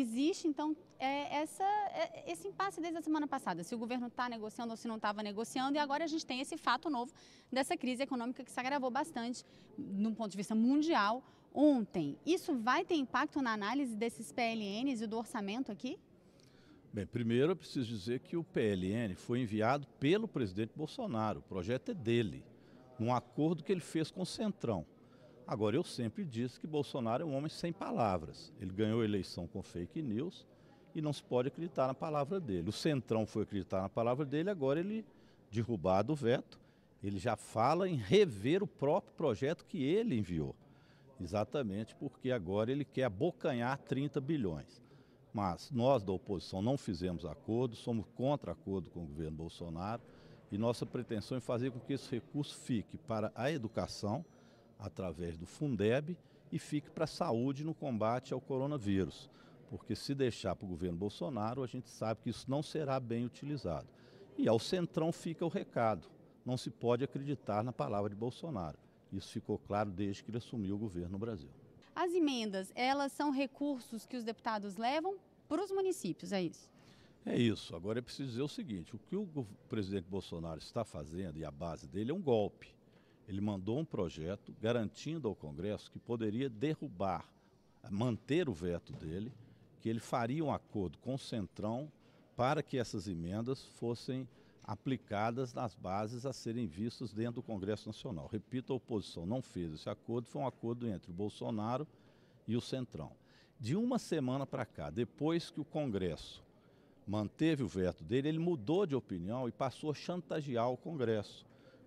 existe, então, é, essa, é, esse impasse desde a semana passada, se o governo está negociando ou se não estava negociando, e agora a gente tem esse fato novo dessa crise econômica que se agravou bastante, um ponto de vista mundial, ontem. Isso vai ter impacto na análise desses PLNs e do orçamento aqui? Bem, primeiro eu preciso dizer que o PLN foi enviado pelo presidente Bolsonaro, o projeto é dele, num acordo que ele fez com o Centrão. Agora, eu sempre disse que Bolsonaro é um homem sem palavras. Ele ganhou a eleição com fake news e não se pode acreditar na palavra dele. O Centrão foi acreditar na palavra dele, agora ele, derrubado o veto, ele já fala em rever o próprio projeto que ele enviou. Exatamente porque agora ele quer abocanhar 30 bilhões. Mas nós da oposição não fizemos acordo, somos contra acordo com o governo Bolsonaro e nossa pretensão é fazer com que esse recurso fique para a educação através do Fundeb e fique para a saúde no combate ao coronavírus. Porque se deixar para o governo Bolsonaro, a gente sabe que isso não será bem utilizado. E ao Centrão fica o recado: não se pode acreditar na palavra de Bolsonaro. Isso ficou claro desde que ele assumiu o governo no Brasil. As emendas, elas são recursos que os deputados levam para os municípios, é isso? É isso. Agora é preciso dizer o seguinte: o que o presidente Bolsonaro está fazendo e a base dele é um golpe ele mandou um projeto garantindo ao Congresso que poderia derrubar, manter o veto dele, que ele faria um acordo com o Centrão para que essas emendas fossem aplicadas nas bases a serem vistas dentro do Congresso Nacional. Repito, a oposição não fez esse acordo, foi um acordo entre o Bolsonaro e o Centrão. De uma semana para cá, depois que o Congresso manteve o veto dele, ele mudou de opinião e passou a chantagear o Congresso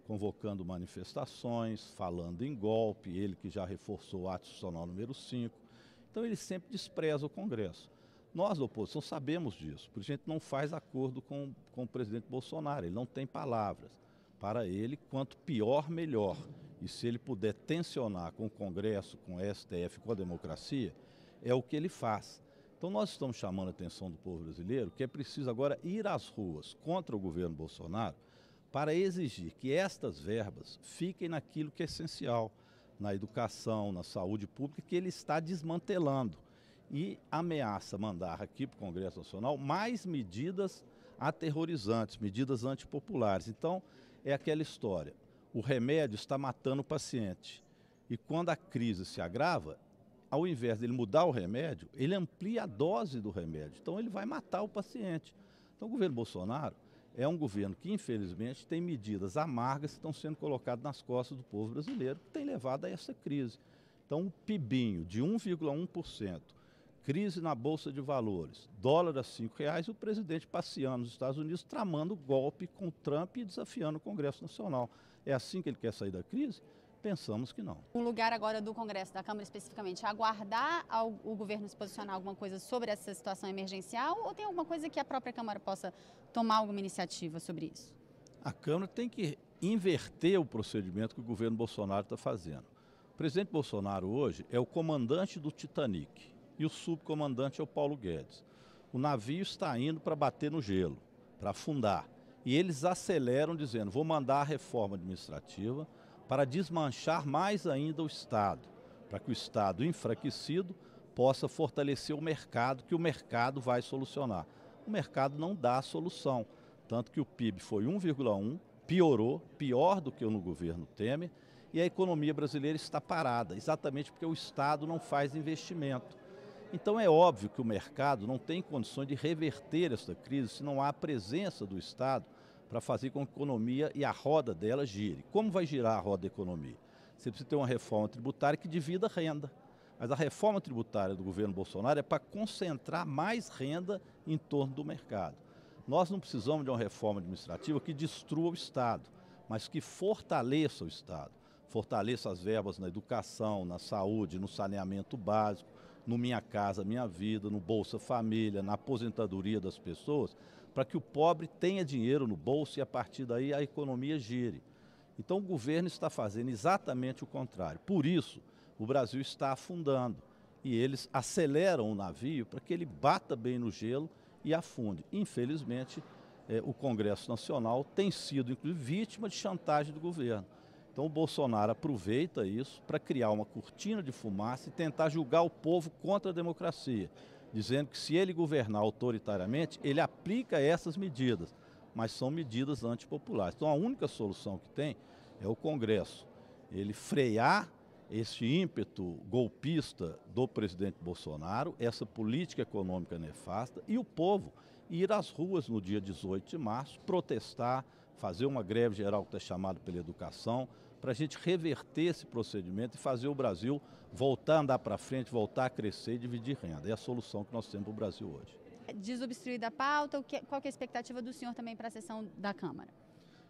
convocando manifestações, falando em golpe, ele que já reforçou o ato institucional número 5. Então ele sempre despreza o Congresso. Nós da oposição sabemos disso, porque a gente não faz acordo com, com o presidente Bolsonaro, ele não tem palavras. Para ele, quanto pior, melhor. E se ele puder tensionar com o Congresso, com o STF, com a democracia, é o que ele faz. Então nós estamos chamando a atenção do povo brasileiro que é preciso agora ir às ruas contra o governo Bolsonaro para exigir que estas verbas fiquem naquilo que é essencial, na educação, na saúde pública, que ele está desmantelando e ameaça mandar aqui para o Congresso Nacional mais medidas aterrorizantes, medidas antipopulares. Então, é aquela história: o remédio está matando o paciente. E quando a crise se agrava, ao invés dele mudar o remédio, ele amplia a dose do remédio. Então, ele vai matar o paciente. Então, o governo Bolsonaro é um governo que, infelizmente, tem medidas amargas que estão sendo colocadas nas costas do povo brasileiro, que tem levado a essa crise. Então, o PIBinho de 1,1%, crise na Bolsa de Valores, dólar a R$ reais, o presidente passeando nos Estados Unidos, tramando golpe com o Trump e desafiando o Congresso Nacional. É assim que ele quer sair da crise? pensamos que não. O lugar agora do Congresso, da Câmara especificamente, é aguardar ao, o governo se posicionar alguma coisa sobre essa situação emergencial ou tem alguma coisa que a própria Câmara possa tomar alguma iniciativa sobre isso? A Câmara tem que inverter o procedimento que o governo Bolsonaro está fazendo. O presidente Bolsonaro hoje é o comandante do Titanic e o subcomandante é o Paulo Guedes. O navio está indo para bater no gelo, para afundar. E eles aceleram dizendo: vou mandar a reforma administrativa, para desmanchar mais ainda o Estado, para que o Estado enfraquecido possa fortalecer o mercado, que o mercado vai solucionar. O mercado não dá a solução, tanto que o PIB foi 1,1, piorou, pior do que no governo Temer, e a economia brasileira está parada, exatamente porque o Estado não faz investimento. Então é óbvio que o mercado não tem condições de reverter essa crise se não há a presença do Estado para fazer com que a economia e a roda dela gire. Como vai girar a roda da economia? Você precisa ter uma reforma tributária que divida a renda. Mas a reforma tributária do governo Bolsonaro é para concentrar mais renda em torno do mercado. Nós não precisamos de uma reforma administrativa que destrua o Estado, mas que fortaleça o Estado. Fortaleça as verbas na educação, na saúde, no saneamento básico, no Minha Casa Minha Vida, no Bolsa Família, na aposentadoria das pessoas, para que o pobre tenha dinheiro no bolso e a partir daí a economia gire. Então o governo está fazendo exatamente o contrário. Por isso, o Brasil está afundando e eles aceleram o navio para que ele bata bem no gelo e afunde. Infelizmente, eh, o Congresso Nacional tem sido, inclusive, vítima de chantagem do governo. Então o Bolsonaro aproveita isso para criar uma cortina de fumaça e tentar julgar o povo contra a democracia dizendo que se ele governar autoritariamente, ele aplica essas medidas, mas são medidas antipopulares. Então a única solução que tem é o Congresso, ele frear esse ímpeto golpista do presidente Bolsonaro, essa política econômica nefasta e o povo ir às ruas no dia 18 de março protestar, fazer uma greve geral que está chamada pela educação, para a gente reverter esse procedimento e fazer o Brasil voltar a andar para frente, voltar a crescer e dividir renda. É a solução que nós temos para o Brasil hoje. Desobstruída a pauta, qual é a expectativa do senhor também para a sessão da Câmara?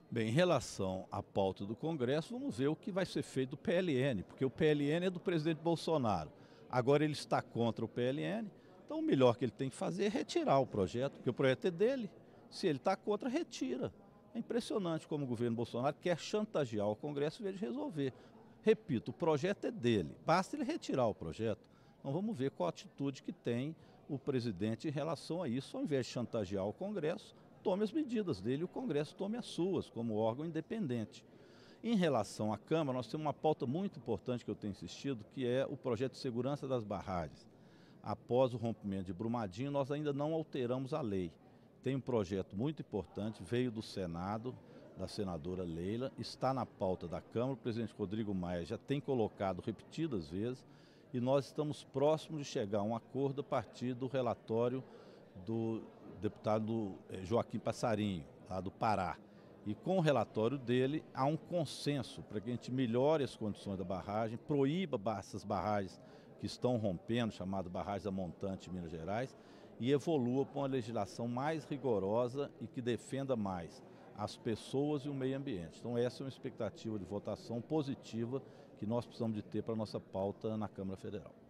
Bem, em relação à pauta do Congresso, vamos ver o que vai ser feito do PLN, porque o PLN é do presidente Bolsonaro. Agora ele está contra o PLN, então o melhor que ele tem que fazer é retirar o projeto, porque o projeto é dele. Se ele está contra, retira. É impressionante como o governo Bolsonaro quer chantagear o Congresso em vez de resolver. Repito, o projeto é dele, basta ele retirar o projeto. Então vamos ver qual a atitude que tem o presidente em relação a isso, ao invés de chantagear o Congresso, tome as medidas dele, o Congresso tome as suas, como órgão independente. Em relação à Câmara, nós temos uma pauta muito importante que eu tenho insistido, que é o projeto de segurança das barragens. Após o rompimento de Brumadinho, nós ainda não alteramos a lei tem um projeto muito importante, veio do Senado, da senadora Leila, está na pauta da Câmara, o presidente Rodrigo Maia já tem colocado repetidas vezes, e nós estamos próximos de chegar a um acordo a partir do relatório do deputado eh, Joaquim Passarinho, lá do Pará. E com o relatório dele, há um consenso para que a gente melhore as condições da barragem, proíba essas barragens que estão rompendo, chamado barragens da montante em Minas Gerais, e evolua para uma legislação mais rigorosa e que defenda mais as pessoas e o meio ambiente. Então essa é uma expectativa de votação positiva que nós precisamos de ter para a nossa pauta na Câmara Federal.